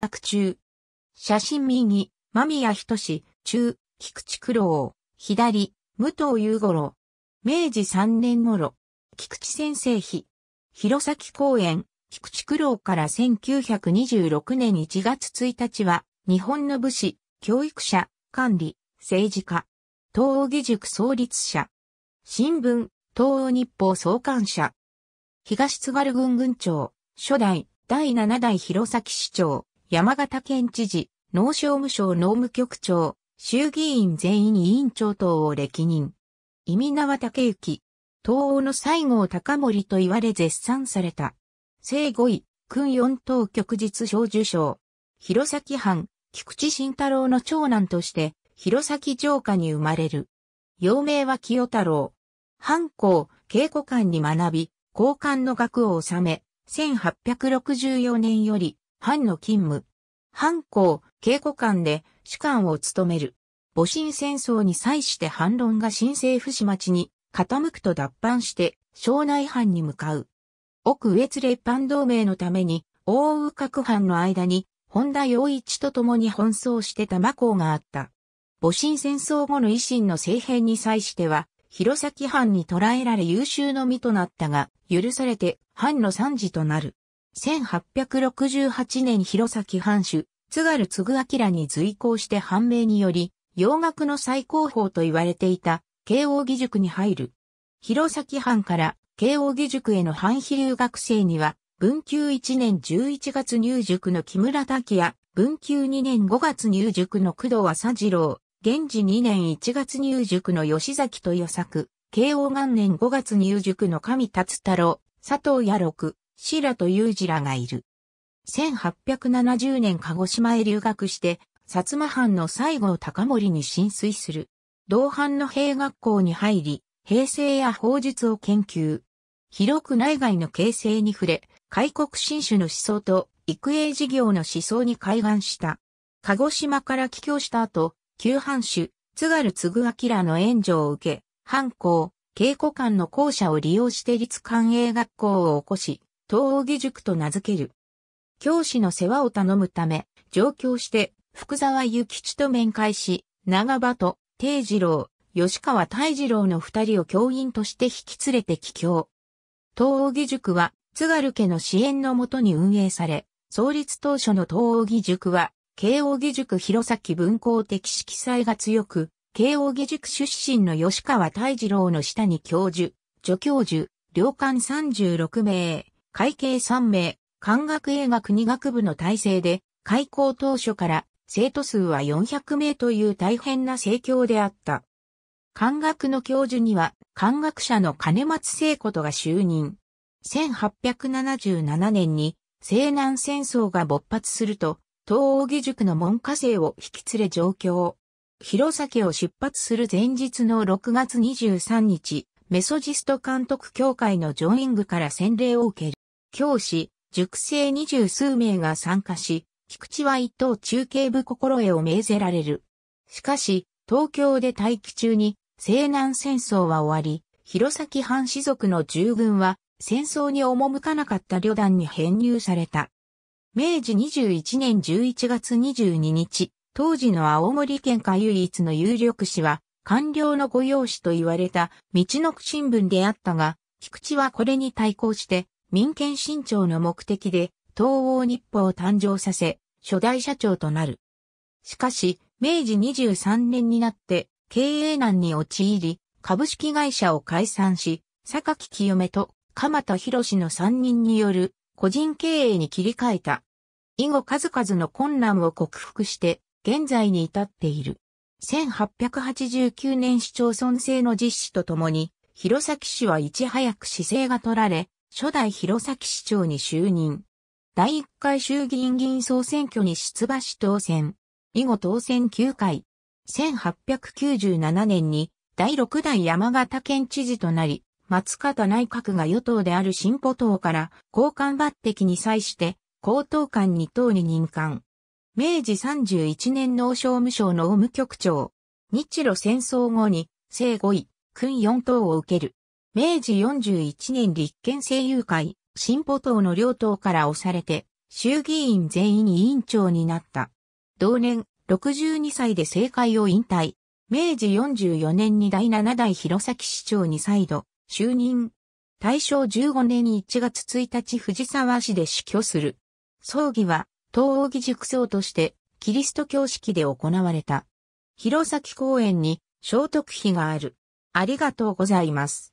作中。写真右、間宮仁中、菊池九郎、左、武藤雄五郎。明治三年頃、菊池先生日、弘前公園、菊池九郎から1926年1月1日は、日本の武士、教育者、管理、政治家、東欧義塾創立者、新聞、東欧日報創刊者、東津軽軍軍長、初代、第七代弘前市長、山形県知事、農商務省農務局長、衆議院全員委員長等を歴任。意味縄竹之、東欧の西郷隆盛と言われ絶賛された。正5位、訓四等旭日小受賞。弘前藩、菊池慎太郎の長男として、弘前城下に生まれる。幼名は清太郎。藩校、稽古館に学び、交換の学を収め、1864年より藩の勤務。藩校、稽古官で主官を務める。戊辰戦争に際して反論が新政府市町に傾くと脱藩して庄内藩に向かう。奥越列藩同盟のために大宇各藩の間に本田洋一と共に奔走して玉港があった。戊辰戦争後の維新の政変に際しては、弘前藩に捕らえられ優秀の身となったが、許されて藩の賛事となる。1868年弘前藩主、津軽嗣明に随行して判明により、洋楽の最高峰と言われていた、慶応義塾に入る。弘前藩から慶応義塾への反比留学生には、文久1年11月入塾の木村拓也、文久2年5月入塾の工藤浅次郎、現時2年1月入塾の吉崎豊作、慶応元年5月入塾の上達太郎、佐藤弥六、シラとユージらがいる。1870年鹿児島へ留学して、薩摩藩の西郷隆盛に浸水する。同藩の兵学校に入り、平成や法術を研究。広く内外の形成に触れ、開国新種の思想と育英事業の思想に開眼した。鹿児島から帰郷した後、旧藩主、津軽嗣明の援助を受け、藩校、稽古館の校舎を利用して立官営学校を起こし、東義塾と名付ける。教師の世話を頼むため、上京して、福沢諭吉と面会し、長場と、定次郎、吉川泰次郎の二人を教員として引き連れて帰郷。東奥義塾は、津軽家の支援のもとに運営され、創立当初の東奥義塾は、慶応義塾弘前文工的色彩が強く、慶応義塾出身の吉川泰次郎の下に教授、助教授、領官36名、会計3名、漢学英学2学部の体制で、開校当初から生徒数は400名という大変な盛況であった。漢学の教授には、漢学者の金松聖子とが就任。1877年に西南戦争が勃発すると、東欧義塾の門下生を引き連れ上京。弘前を出発する前日の6月23日、メソジスト監督協会のジョイングから洗礼を受ける。教師、塾生二十数名が参加し、菊池は一等中継部心得を命ぜられる。しかし、東京で待機中に、西南戦争は終わり、弘前藩士族の従軍は、戦争に赴かなかった旅団に編入された。明治21年11月22日、当時の青森県下唯一の有力紙は、官僚の御用紙と言われた、道の新聞であったが、菊池はこれに対抗して、民権新潮の目的で東欧日報を誕生させ、初代社長となる。しかし、明治23年になって経営難に陥り、株式会社を解散し、榊清めと鎌田博士の3人による個人経営に切り替えた。以後数々の困難を克服して現在に至っている。1889年市町村制の実施とともに、弘前市はいち早く姿勢が取られ、初代弘前市長に就任。第1回衆議院議員総選挙に出馬し当選。以後当選9回。1897年に第6代山形県知事となり、松方内閣が与党である新歩党から交換抜擢に際して、高等官2等に任官。明治31年農商務省農務局長。日露戦争後に、正5位、勲4等を受ける。明治41年立憲政友会、進歩党の両党から押されて、衆議院全員委員長になった。同年、62歳で政界を引退。明治44年に第7代弘前市長に再度、就任。大正15年1月1日藤沢市で死去する。葬儀は、東奥義塾僧として、キリスト教式で行われた。弘前公園に、聖徳碑がある。ありがとうございます。